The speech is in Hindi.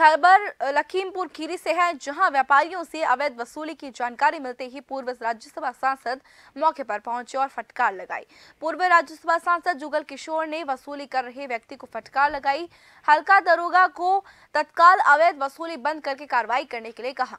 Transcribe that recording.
खबर लखीमपुर खीरी से है जहां व्यापारियों से अवैध वसूली की जानकारी मिलते ही पूर्व राज्यसभा सांसद मौके पर पहुंचे और फटकार लगाई पूर्व राज्यसभा सांसद जुगल किशोर ने वसूली कर रहे व्यक्ति को फटकार लगाई हल्का दरोगा को तत्काल अवैध वसूली बंद करके कार्रवाई करने के लिए कहा